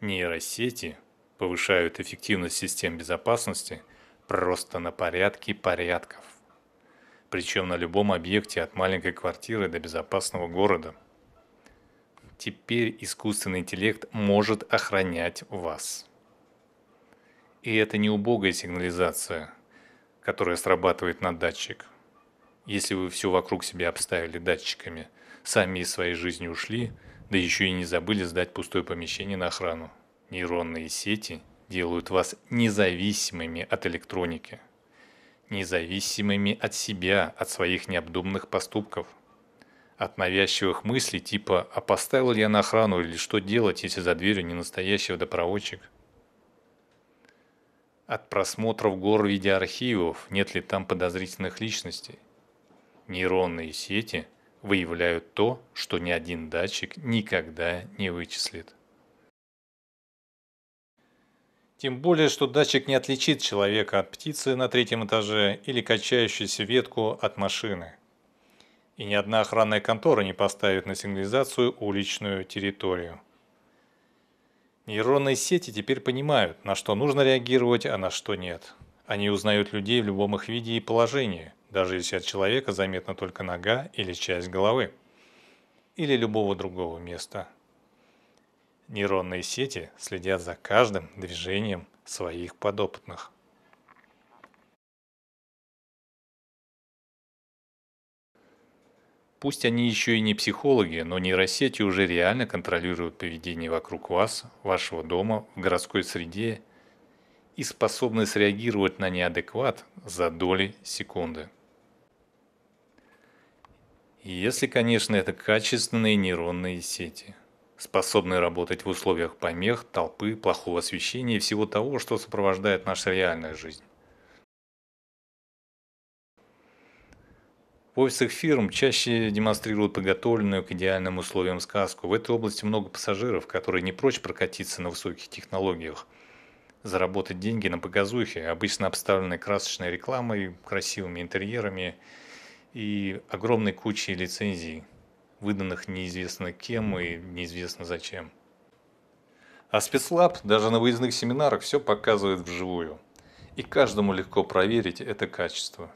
Нейросети повышают эффективность систем безопасности просто на порядки порядков. Причем на любом объекте от маленькой квартиры до безопасного города. Теперь искусственный интеллект может охранять вас. И это не убогая сигнализация, которая срабатывает на датчик. Если вы все вокруг себя обставили датчиками, сами из своей жизни ушли – да еще и не забыли сдать пустое помещение на охрану. Нейронные сети делают вас независимыми от электроники. Независимыми от себя, от своих необдуманных поступков. От навязчивых мыслей типа «А поставил я на охрану или что делать, если за дверью не настоящий водопроводчик?» От просмотров гор видеоархивов, нет ли там подозрительных личностей. Нейронные сети – выявляют то, что ни один датчик никогда не вычислит. Тем более, что датчик не отличит человека от птицы на третьем этаже или качающуюся ветку от машины. И ни одна охранная контора не поставит на сигнализацию уличную территорию. Нейронные сети теперь понимают, на что нужно реагировать, а на что нет. Они узнают людей в любом их виде и положении, даже если от человека заметна только нога или часть головы, или любого другого места. Нейронные сети следят за каждым движением своих подопытных. Пусть они еще и не психологи, но нейросети уже реально контролируют поведение вокруг вас, вашего дома, в городской среде и способны среагировать на неадекват за доли секунды. Если, конечно, это качественные нейронные сети, способные работать в условиях помех, толпы, плохого освещения и всего того, что сопровождает наша реальная жизнь. В офисах фирм чаще демонстрируют подготовленную к идеальным условиям сказку. В этой области много пассажиров, которые не прочь прокатиться на высоких технологиях, заработать деньги на показухе, обычно обставленной красочной рекламой, красивыми интерьерами – и огромной кучей лицензий, выданных неизвестно кем и неизвестно зачем. А спецлаб даже на выездных семинарах все показывает вживую. И каждому легко проверить это качество.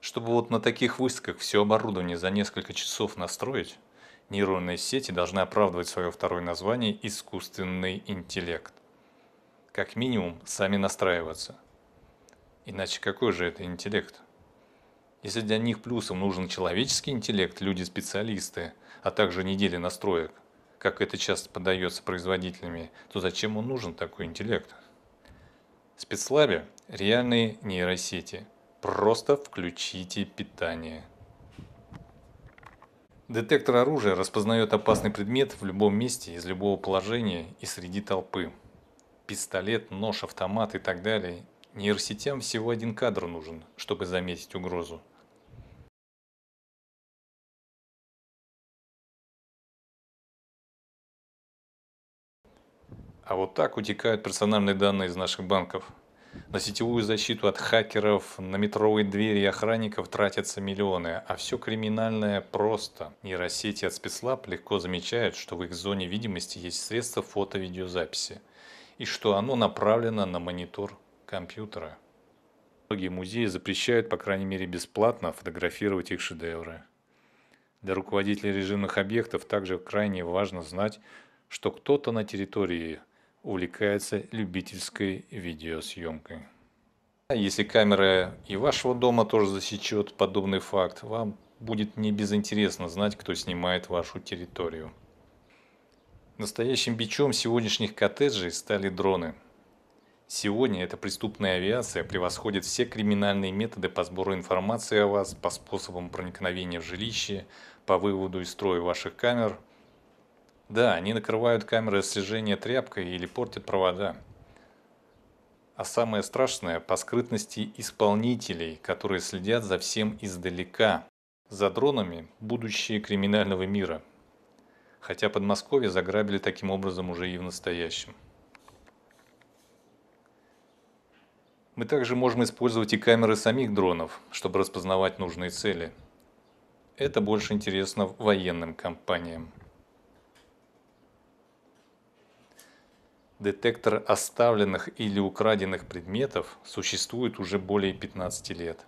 Чтобы вот на таких выставках все оборудование за несколько часов настроить, нейронные сети должны оправдывать свое второе название «искусственный интеллект». Как минимум, сами настраиваться. Иначе какой же это интеллект? Если для них плюсом нужен человеческий интеллект, люди-специалисты, а также недели настроек, как это часто подается производителями, то зачем он нужен такой интеллект? В реальные нейросети. Просто включите питание. Детектор оружия распознает опасный предмет в любом месте, из любого положения и среди толпы. Пистолет, нож, автомат и так далее Нейросетям всего один кадр нужен, чтобы заметить угрозу. А вот так утекают персональные данные из наших банков. На сетевую защиту от хакеров, на метровые двери и охранников тратятся миллионы, а все криминальное просто. Нейросети от спецлаб легко замечают, что в их зоне видимости есть средства фото-видеозаписи, и что оно направлено на монитор Компьютера. Многие музеи запрещают, по крайней мере бесплатно, фотографировать их шедевры. Для руководителей режимных объектов также крайне важно знать, что кто-то на территории увлекается любительской видеосъемкой. Если камера и вашего дома тоже засечет подобный факт, вам будет не безинтересно знать, кто снимает вашу территорию. Настоящим бичом сегодняшних коттеджей стали дроны – Сегодня эта преступная авиация превосходит все криминальные методы по сбору информации о вас, по способам проникновения в жилище, по выводу из строя ваших камер. Да, они накрывают камеры слежения тряпкой или портят провода. А самое страшное – по скрытности исполнителей, которые следят за всем издалека, за дронами будущее криминального мира. Хотя Подмосковье заграбили таким образом уже и в настоящем. Мы также можем использовать и камеры самих дронов, чтобы распознавать нужные цели. Это больше интересно военным компаниям. Детектор оставленных или украденных предметов существует уже более 15 лет.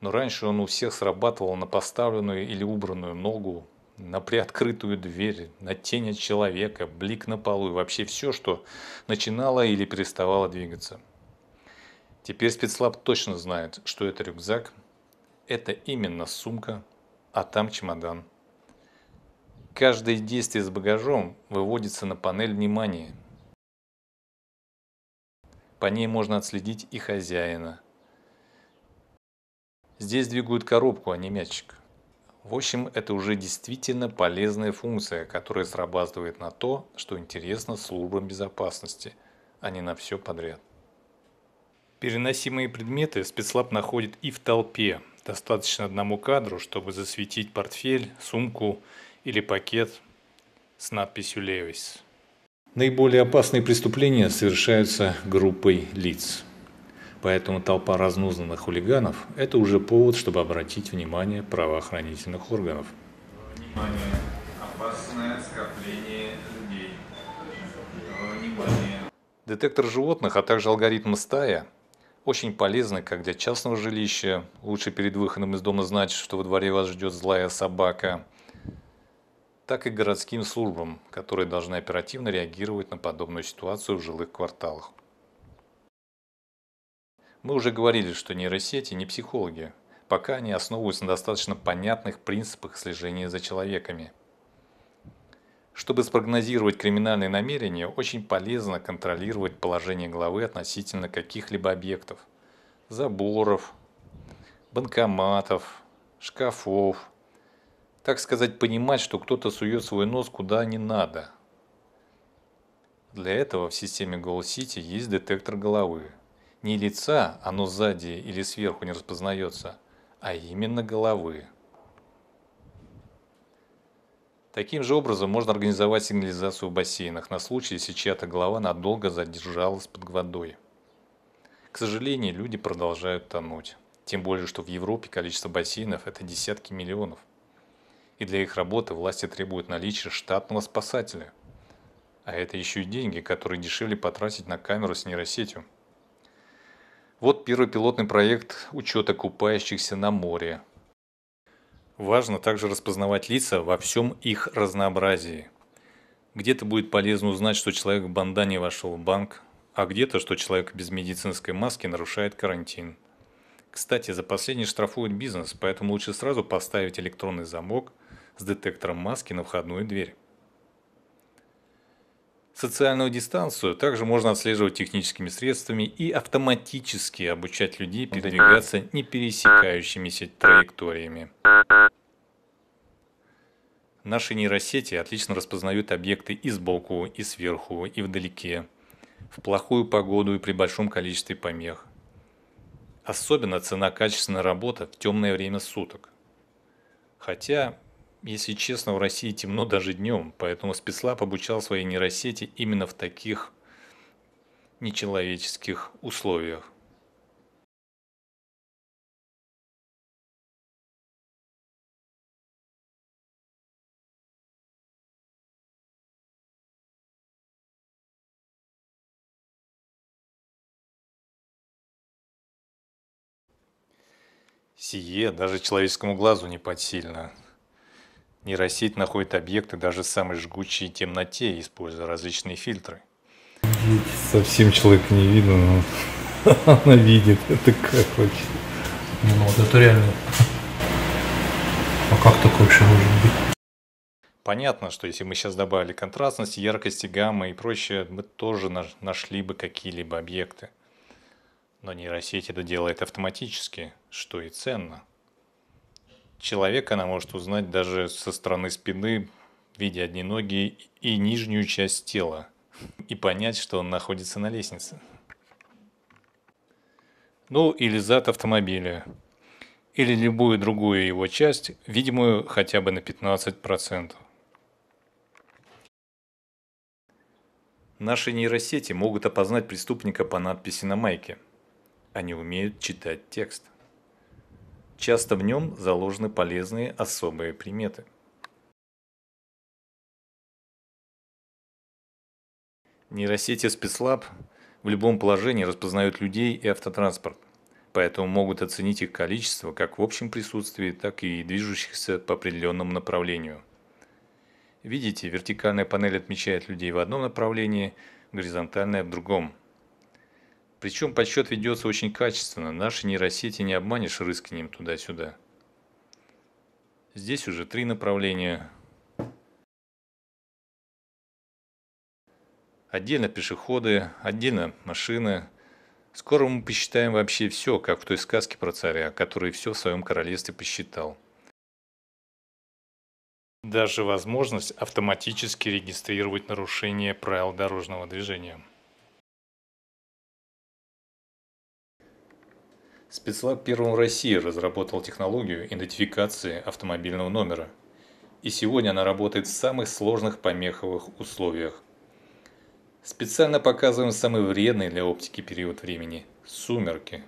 Но раньше он у всех срабатывал на поставленную или убранную ногу, на приоткрытую дверь, на тень от человека, блик на полу и вообще все, что начинало или переставало двигаться. Теперь спецлаб точно знает, что это рюкзак, это именно сумка, а там чемодан. Каждое действие с багажом выводится на панель внимания. По ней можно отследить и хозяина. Здесь двигают коробку, а не мячик. В общем, это уже действительно полезная функция, которая срабатывает на то, что интересно службам безопасности, а не на все подряд. Переносимые предметы спецлаб находит и в толпе. Достаточно одному кадру, чтобы засветить портфель, сумку или пакет с надписью «Левис». Наиболее опасные преступления совершаются группой лиц. Поэтому толпа разнузнанных хулиганов – это уже повод, чтобы обратить внимание правоохранительных органов. Внимание! Опасное скопление людей. Внимание! Детектор животных, а также алгоритм стая – очень полезно, как для частного жилища. Лучше перед выходом из дома знать, что во дворе вас ждет злая собака. Так и городским службам, которые должны оперативно реагировать на подобную ситуацию в жилых кварталах. Мы уже говорили, что нейросети не психологи, пока они основываются на достаточно понятных принципах слежения за человеками – чтобы спрогнозировать криминальные намерения, очень полезно контролировать положение головы относительно каких-либо объектов. Заборов, банкоматов, шкафов. Так сказать, понимать, что кто-то сует свой нос куда не надо. Для этого в системе Goal City есть детектор головы. Не лица, оно сзади или сверху не распознается, а именно головы. Таким же образом можно организовать сигнализацию в бассейнах на случай, если чья-то голова надолго задержалась под водой. К сожалению, люди продолжают тонуть. Тем более, что в Европе количество бассейнов – это десятки миллионов. И для их работы власти требуют наличия штатного спасателя. А это еще и деньги, которые дешевле потратить на камеру с нейросетью. Вот первый пилотный проект учета купающихся на море Важно также распознавать лица во всем их разнообразии. Где-то будет полезно узнать, что человек в бандане вошел в банк, а где-то, что человек без медицинской маски нарушает карантин. Кстати, за последний штрафуют бизнес, поэтому лучше сразу поставить электронный замок с детектором маски на входную дверь. Социальную дистанцию также можно отслеживать техническими средствами и автоматически обучать людей передвигаться не пересекающимися траекториями. Наши нейросети отлично распознают объекты и сбоку, и сверху, и вдалеке, в плохую погоду и при большом количестве помех. Особенно цена качественной работы в темное время суток. Хотя если честно, в России темно даже днем, поэтому спецлаб обучал своей нейросети именно в таких нечеловеческих условиях. Сие даже человеческому глазу не подсильно. Нейросеть находит объекты даже в самой жгучей темноте, используя различные фильтры. Совсем человека не видно, но она видит. Это как вообще? Ну, вот это реально. А как такое вообще может быть? Понятно, что если мы сейчас добавили контрастность, яркости, гаммы и прочее, мы тоже нашли бы какие-либо объекты. Но нейросеть это делает автоматически, что и ценно. Человека она может узнать даже со стороны спины, видя одни ноги и нижнюю часть тела, и понять, что он находится на лестнице. Ну, или зад автомобиля, или любую другую его часть, видимую хотя бы на 15%. Наши нейросети могут опознать преступника по надписи на майке. Они умеют читать текст. Часто в нем заложены полезные особые приметы. Нейросети спецлаб в любом положении распознают людей и автотранспорт, поэтому могут оценить их количество как в общем присутствии, так и движущихся по определенному направлению. Видите, вертикальная панель отмечает людей в одном направлении, горизонтальная в другом – причем подсчет ведется очень качественно, наши нейросети не обманешь рысканием туда-сюда. Здесь уже три направления. Отдельно пешеходы, отдельно машины. Скоро мы посчитаем вообще все, как в той сказке про царя, который все в своем королевстве посчитал. Даже возможность автоматически регистрировать нарушение правил дорожного движения. Спецлаб первым России разработал технологию идентификации автомобильного номера. И сегодня она работает в самых сложных помеховых условиях. Специально показываем самый вредный для оптики период времени – сумерки.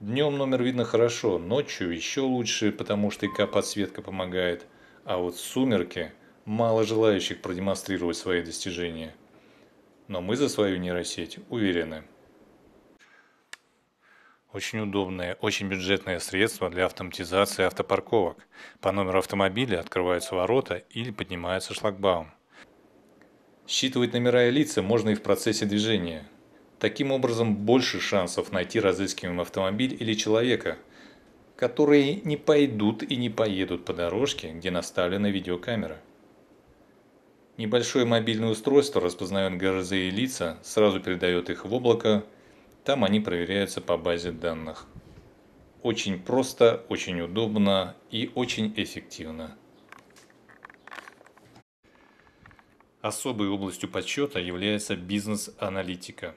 Днем номер видно хорошо, ночью еще лучше, потому что ИК подсветка помогает. А вот сумерки – мало желающих продемонстрировать свои достижения. Но мы за свою нейросеть уверены – очень удобное, очень бюджетное средство для автоматизации автопарковок. По номеру автомобиля открываются ворота или поднимается шлагбаум. Считывать номера и лица можно и в процессе движения. Таким образом, больше шансов найти разыскиваемый автомобиль или человека, которые не пойдут и не поедут по дорожке, где наставлена видеокамера. Небольшое мобильное устройство распознает гаражи и лица, сразу передает их в облако, там они проверяются по базе данных. Очень просто, очень удобно и очень эффективно. Особой областью подсчета является бизнес-аналитика.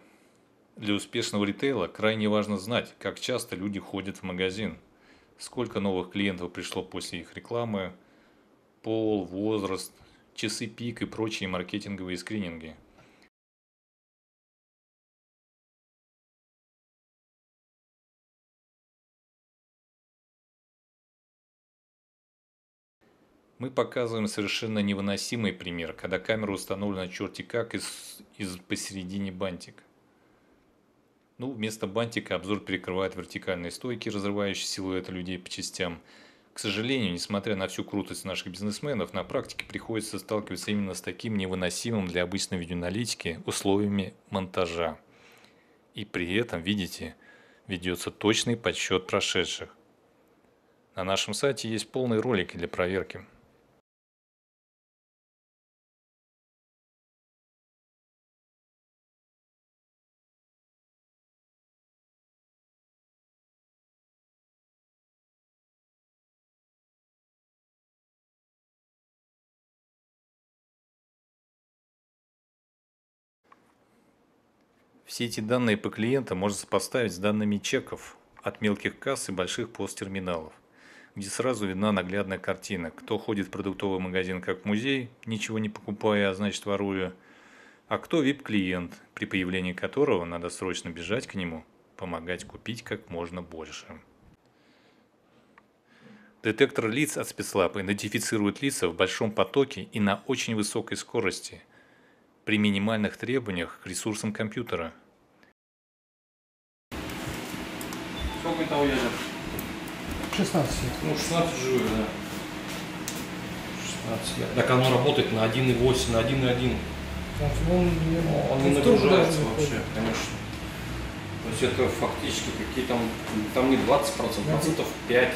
Для успешного ритейла крайне важно знать, как часто люди ходят в магазин, сколько новых клиентов пришло после их рекламы, пол, возраст, часы пик и прочие маркетинговые скрининги – Мы показываем совершенно невыносимый пример, когда камера установлена черти как из, из посередине бантик. Ну, вместо бантика обзор перекрывает вертикальные стойки, разрывающие силуэты людей по частям. К сожалению, несмотря на всю крутость наших бизнесменов, на практике приходится сталкиваться именно с таким невыносимым для обычной видеоаналитики условиями монтажа. И при этом, видите, ведется точный подсчет прошедших. На нашем сайте есть полный ролик для проверки. Все эти данные по клиентам можно сопоставить с данными чеков от мелких касс и больших посттерминалов, где сразу видна наглядная картина, кто ходит в продуктовый магазин как в музей, ничего не покупая, а значит воруя, а кто вип-клиент, при появлении которого надо срочно бежать к нему, помогать купить как можно больше. Детектор лиц от спецлапа идентифицирует лица в большом потоке и на очень высокой скорости – при минимальных требованиях к ресурсам компьютера. Сколько это уедет? 16. Ну, 16 живых, да. 16. Так оно работает на 1,8, на 1,1. Он, ну, он не нагружается вообще, конечно. То есть это фактически какие там, там не 20%, процентов 5%.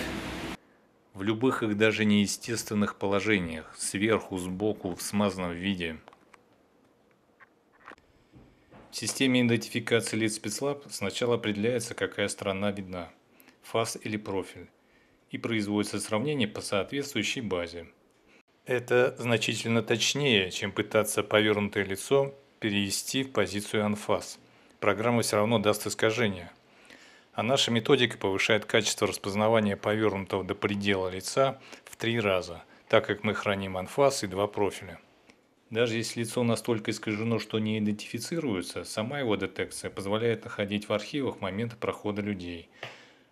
В любых их даже неестественных положениях, сверху, сбоку, в смазанном виде – в системе идентификации лиц спецлаб сначала определяется, какая сторона видна – фас или профиль, и производится сравнение по соответствующей базе. Это значительно точнее, чем пытаться повернутое лицо перевести в позицию анфас. Программа все равно даст искажение. А наша методика повышает качество распознавания повернутого до предела лица в три раза, так как мы храним анфас и два профиля. Даже если лицо настолько искажено, что не идентифицируется, сама его детекция позволяет находить в архивах моменты прохода людей,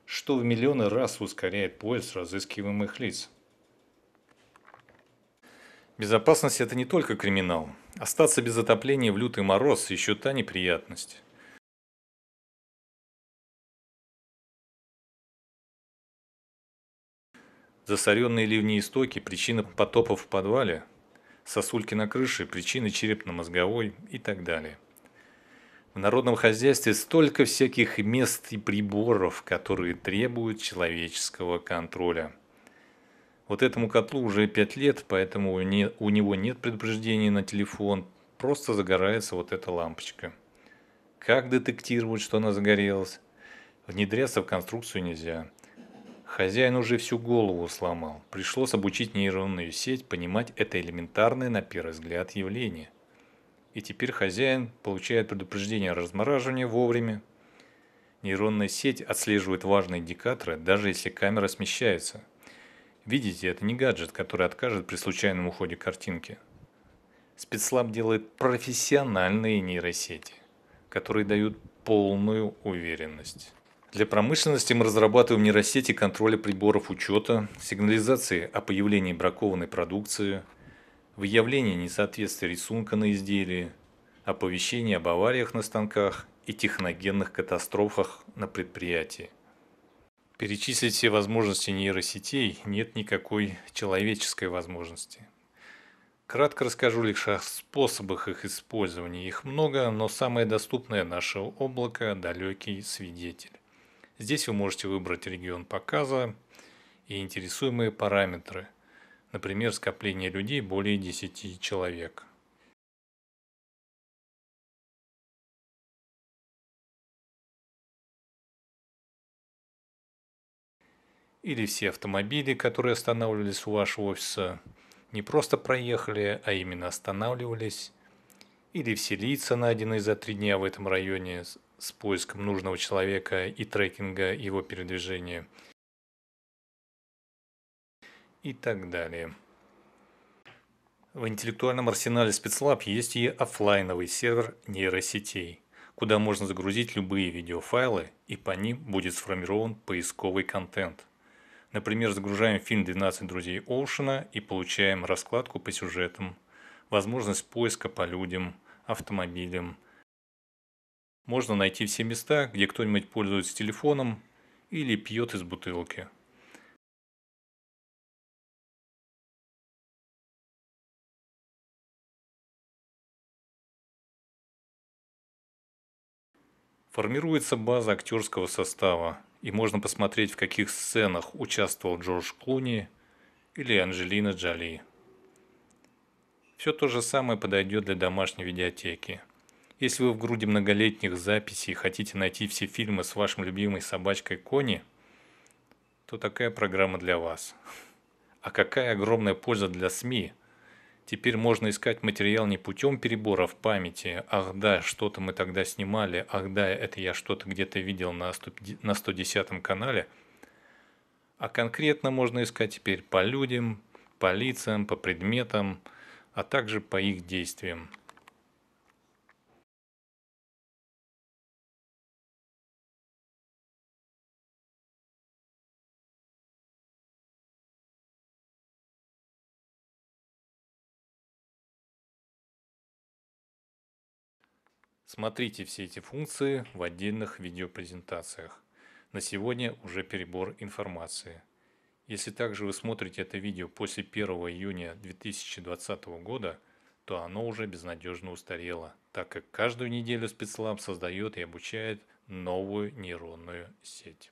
что в миллионы раз ускоряет поиск разыскиваемых лиц. Безопасность – это не только криминал. Остаться без отопления в лютый мороз – еще та неприятность. Засоренные ливни и стоки – причина потопов в подвале – сосульки на крыше, причины черепно-мозговой и так далее. В народном хозяйстве столько всяких мест и приборов, которые требуют человеческого контроля. Вот этому котлу уже 5 лет, поэтому у него нет предупреждений на телефон, просто загорается вот эта лампочка. Как детектировать, что она загорелась? Внедряться в конструкцию нельзя. Хозяин уже всю голову сломал. Пришлось обучить нейронную сеть понимать это элементарное на первый взгляд явление. И теперь хозяин получает предупреждение о размораживании вовремя. Нейронная сеть отслеживает важные индикаторы, даже если камера смещается. Видите, это не гаджет, который откажет при случайном уходе картинки. Спецслаб делает профессиональные нейросети, которые дают полную уверенность. Для промышленности мы разрабатываем нейросети контроля приборов учета, сигнализации о появлении бракованной продукции, выявление несоответствия рисунка на изделии, оповещение об авариях на станках и техногенных катастрофах на предприятии. Перечислить все возможности нейросетей нет никакой человеческой возможности. Кратко расскажу лишь о способах их использования. Их много, но самое доступное – наше облако – далекий свидетель. Здесь вы можете выбрать регион показа и интересуемые параметры, например, скопление людей более 10 человек. Или все автомобили, которые останавливались у вашего офиса, не просто проехали, а именно останавливались. Или все лица, найденные за три дня в этом районе, с поиском нужного человека и трекинга его передвижения и так далее. В интеллектуальном арсенале спецлаб есть и офлайновый сервер нейросетей, куда можно загрузить любые видеофайлы и по ним будет сформирован поисковый контент. Например, загружаем фильм «12 друзей Оушена» и получаем раскладку по сюжетам, возможность поиска по людям, автомобилям – можно найти все места, где кто-нибудь пользуется телефоном или пьет из бутылки. Формируется база актерского состава, и можно посмотреть, в каких сценах участвовал Джордж Клуни или Анджелина Джоли. Все то же самое подойдет для домашней видеотеки – если вы в груди многолетних записей хотите найти все фильмы с вашим любимой собачкой Кони, то такая программа для вас. А какая огромная польза для СМИ! Теперь можно искать материал не путем перебора в памяти. Ах да, что-то мы тогда снимали. Ах да, это я что-то где-то видел на 110 канале. А конкретно можно искать теперь по людям, по лицам, по предметам, а также по их действиям. Смотрите все эти функции в отдельных видеопрезентациях. На сегодня уже перебор информации. Если также вы смотрите это видео после 1 июня 2020 года, то оно уже безнадежно устарело, так как каждую неделю спецлаб создает и обучает новую нейронную сеть.